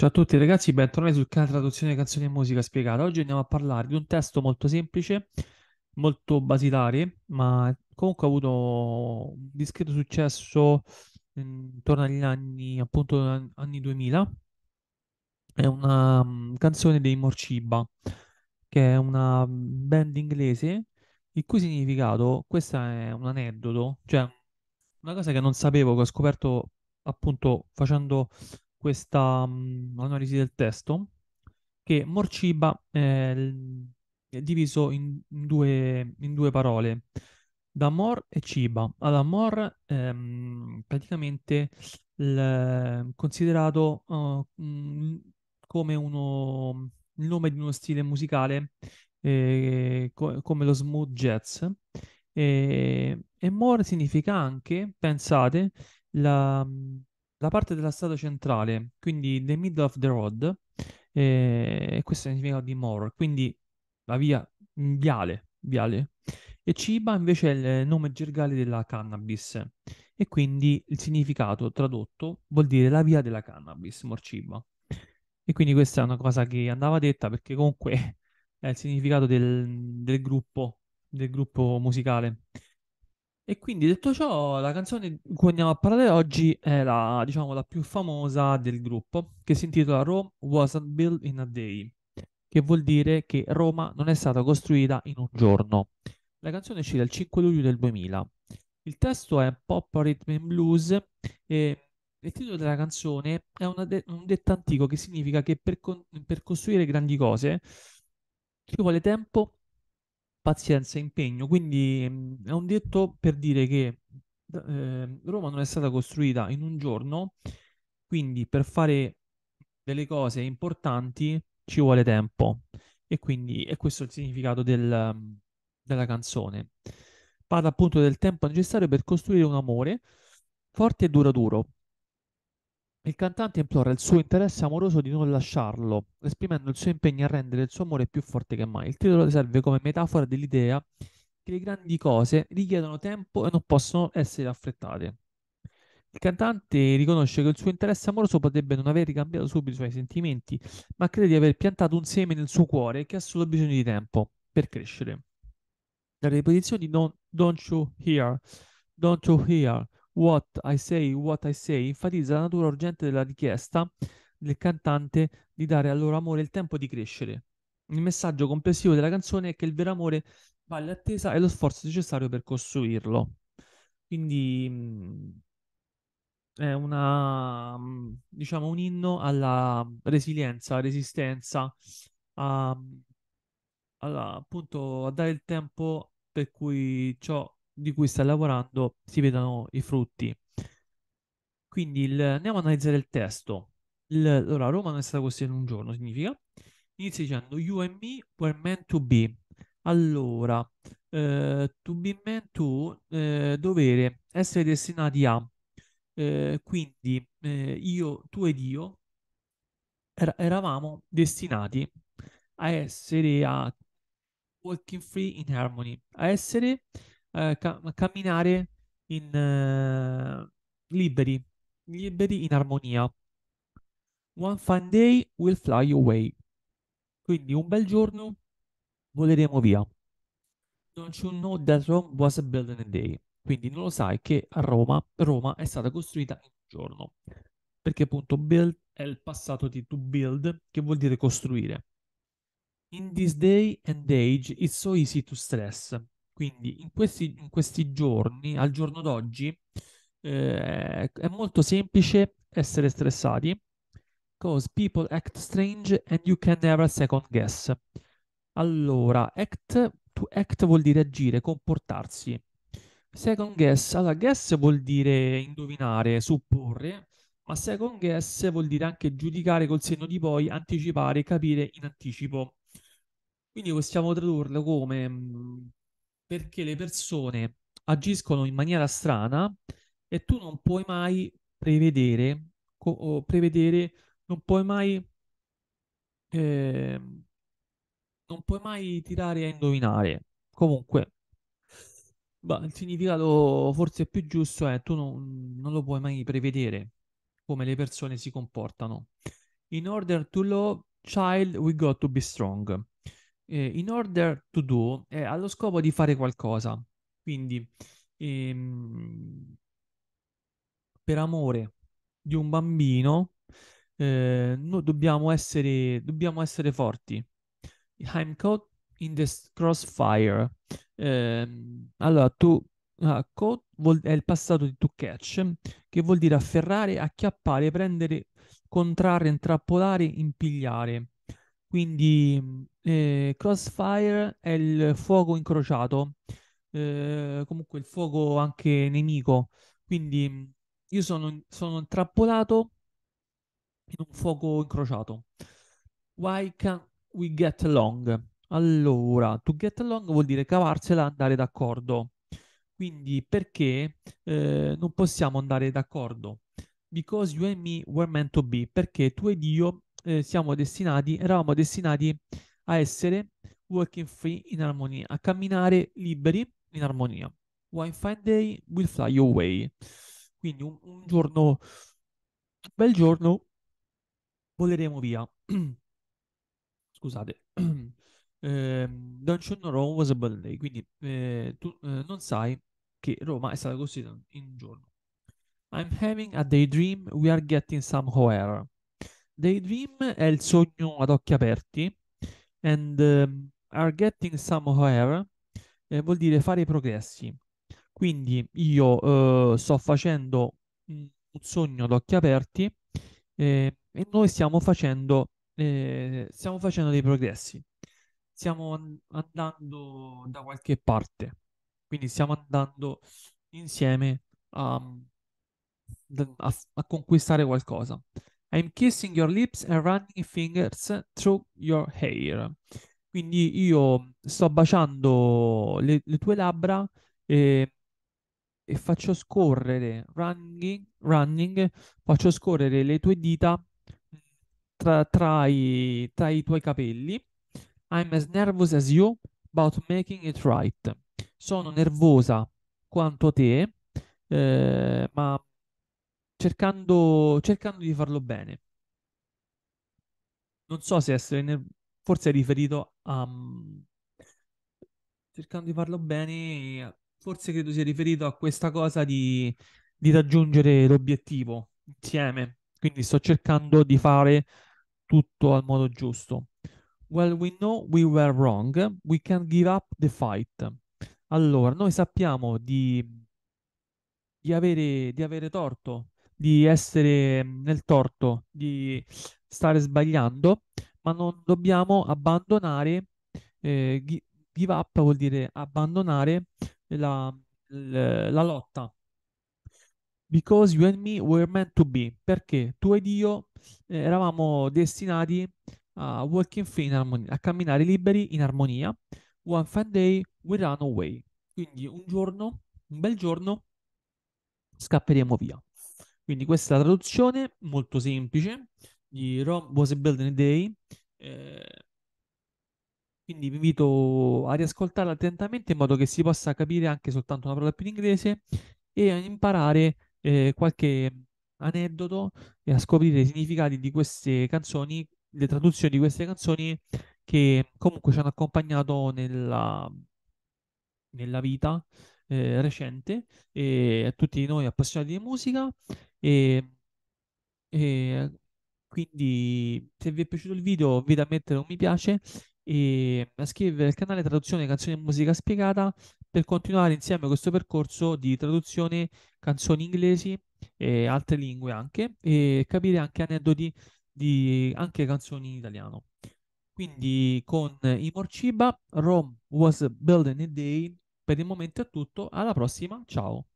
Ciao a tutti ragazzi, bentornati sul canale Traduzione Canzoni e Musica Spiegata. Oggi andiamo a parlare di un testo molto semplice, molto basilare, ma comunque ha avuto un discreto successo intorno agli anni, appunto, anni 2000. È una mm, canzone dei Morciba, che è una band inglese, il cui significato, questo è un aneddoto, cioè una cosa che non sapevo, che ho scoperto appunto facendo questa mh, mm, analisi del testo che Morciba eh, è diviso in due, in due parole, da Mor e Ciba. Allora, Mor ehm, praticamente l, considerato uh, come uno, il nome di uno stile musicale eh, co- come lo smooth jazz eh, e, more significa anche, pensate, la, mm, la parte della strada centrale, quindi the middle of the road, eh, e questo significato di more, quindi la via viale, viale. E ciba invece è il nome gergale della cannabis e quindi il significato tradotto vuol dire la via della cannabis, morciba. E quindi questa è una cosa che andava detta perché comunque è il significato del, del gruppo, del gruppo musicale. E quindi detto ciò, la canzone di cui andiamo a parlare oggi è la, diciamo, la più famosa del gruppo, che si intitola Rome Wasn't Built in a Day, che vuol dire che Roma non è stata costruita in un giorno. La canzone è uscita il 5 luglio del 2000. Il testo è pop rhythm and blues e il titolo della canzone è de- un detto antico che significa che per, con- per costruire grandi cose ci vuole tempo pazienza e impegno. Quindi mm, è un detto per dire che eh, Roma non è stata costruita in un giorno, quindi per fare delle cose importanti ci vuole tempo. E quindi è questo il significato del, mm, della canzone. Parla appunto del tempo necessario per costruire un amore forte e duraturo, il cantante implora il suo interesse amoroso di non lasciarlo, esprimendo il suo impegno a rendere il suo amore più forte che mai. Il titolo serve come metafora dell'idea che le grandi cose richiedono tempo e non possono essere affrettate. Il cantante riconosce che il suo interesse amoroso potrebbe non aver ricambiato subito i suoi sentimenti, ma crede di aver piantato un seme nel suo cuore che ha solo bisogno di tempo per crescere. La ripetizione di Don't, don't You Hear, Don't You Hear What I Say, What I Say enfatizza la natura urgente della richiesta del cantante di dare al loro amore il tempo di crescere. Il messaggio complessivo della canzone è che il vero amore vale l'attesa e lo sforzo necessario per costruirlo. Quindi mm, è una, mm, diciamo, un inno alla resilienza, resistenza, a, mm, alla, appunto a dare il tempo per cui ciò di cui stai lavorando si vedano i frutti. Quindi il, andiamo ad analizzare il testo. Il, allora, Roma non è stata costruita in un giorno, significa. Inizia dicendo You and me were meant to be. Allora, eh, to be meant to, eh, dovere, essere destinati a. Eh, quindi eh, io, tu ed io er- eravamo destinati a essere a Walking Free in Harmony, a essere eh, ca- camminare in, eh, liberi, liberi in armonia. One fine day will fly away. Quindi un bel giorno voleremo via. Don't you know that Rome was built in a day? Quindi non lo sai che a Roma, Roma è stata costruita in un giorno. Perché appunto build è il passato di to build, che vuol dire costruire. In this day and age it's so easy to stress. Quindi in questi, in questi giorni, al giorno d'oggi, eh, è molto semplice essere stressati because people act strange and you can never second guess. Allora, act, to act vuol dire agire, comportarsi. Second guess, allora guess vuol dire indovinare, supporre, ma second guess vuol dire anche giudicare col senno di poi, anticipare, capire in anticipo. Quindi possiamo tradurlo come mm, perché le persone agiscono in maniera strana e tu non puoi mai prevedere, co- prevedere non puoi mai, eh, non puoi mai tirare a indovinare. Comunque, bah, il significato forse più giusto è tu non, non lo puoi mai prevedere come le persone si comportano. In order to love, child, we got to be strong eh, in order to do è eh, allo scopo di fare qualcosa. Quindi, ehm, per amore di un bambino, eh, noi dobbiamo essere, dobbiamo essere forti. I'm caught in the crossfire. Eh, allora, tu ah, caught vuol, è il passato di to catch, che vuol dire afferrare, acchiappare, prendere, contrarre, intrappolare, impigliare. Quindi eh, Crossfire è il fuoco incrociato, eh, comunque il fuoco anche nemico. Quindi io sono, sono intrappolato in un fuoco incrociato. Why can't we get along? Allora, to get along vuol dire cavarsela, andare d'accordo. Quindi perché eh, non possiamo andare d'accordo? Because you and me were meant to be, perché tu ed io eh, siamo destinati, eravamo destinati a essere working free in armonia, a camminare liberi in armonia. One fine day will fly away. Quindi un, un giorno, un bel giorno, voleremo via. Scusate. eh, don't you know Rome was a bad day. Quindi eh, tu eh, non sai che Roma è stata costruita in un giorno. I'm having a daydream, we are getting somewhere. Daydream è il sogno ad occhi aperti and um, are getting somewhere eh, vuol dire fare i progressi. Quindi io eh, sto facendo un sogno ad occhi aperti eh, e noi stiamo facendo, eh, stiamo facendo dei progressi. Stiamo andando da qualche parte. Quindi stiamo andando insieme a, a, a conquistare qualcosa. I'm kissing your lips and running fingers through your hair. Quindi io sto baciando le, le tue labbra e, ehm, e, faccio scorrere, running, running, faccio scorrere le tue dita tra, tra, i, tra i tuoi capelli. I'm as nervous as you about making it right. Sono nervosa quanto te, eh, ma cercando, cercando di farlo bene. Non so se essere nerv- forse è riferito a mm, cercando di farlo bene, forse credo sia riferito a questa cosa di, di raggiungere l'obiettivo insieme. Quindi sto cercando di fare tutto al modo giusto. Well, we know we were wrong, we can't give up the fight. Allora, noi sappiamo di, di, avere, di avere torto, di essere mm, nel torto, di stare sbagliando, ma non dobbiamo abbandonare, eh, give up vuol dire abbandonare la, la, la lotta. Because you and me were meant to be, perché tu ed io eh, eravamo destinati a walking free in armonia, a camminare liberi in armonia. One fine day we run away. Quindi un giorno, un bel giorno, scapperemo via. Quindi questa è la traduzione molto semplice di Rome Was a Building Day. Eh, quindi vi invito a riascoltarla attentamente in modo che si possa capire anche soltanto una parola più in inglese e a imparare eh, qualche aneddoto e a scoprire i significati di queste canzoni, le traduzioni di queste canzoni che comunque ci hanno accompagnato nella, nella vita eh, recente e a tutti noi appassionati di musica e, ehm, e ehm, quindi se vi è piaciuto il video vi da mettere un mi piace e iscrivervi al canale Traduzione Canzoni e Musica Spiegata per continuare insieme questo percorso di traduzione canzoni inglesi e altre lingue anche e capire anche aneddoti di anche canzoni in italiano. Quindi con Imorciba, Rome was building a day. Per il momento è tutto, alla prossima, ciao!